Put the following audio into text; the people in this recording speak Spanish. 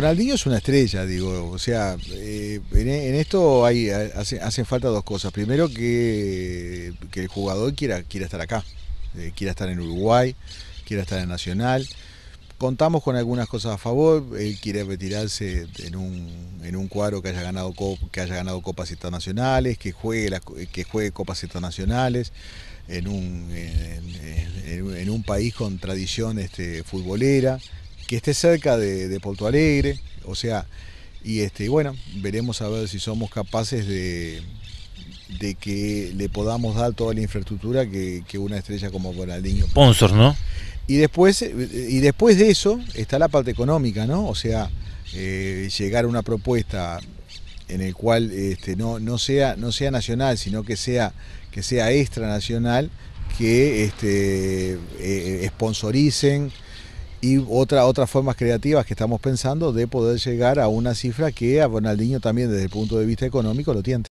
Ronaldinho es una estrella, digo, o sea, eh, e, en, esto hacen falta dos cosas. Primero que, el jugador quiera, quiera estar acá, eh, quiera estar en Uruguay, quiera estar en Nacional. Contamos con algunas cosas a favor, él quiere retirarse en un, cuadro que haya ganado que haya ganado copas internacionales, que juegue que juegue copas internacionales en un un país con tradición este, futbolera que esté cerca de, Porto Alegre, o sea, y este, bueno, veremos a ver si somos capaces de, que le podamos dar toda la infraestructura que, una estrella como Ronaldinho. el ¿no? Y después, eh, y después de eso está la parte económica, ¿no? O sea, eh, llegar a una propuesta en el cual este, no, no, sea, no sea nacional, sino que sea, que sea extranacional, que este, eh, sponsoricen y otra, otras formas creativas que estamos pensando de poder llegar a una cifra que a Bonaldinho también desde el punto de vista económico lo tiente.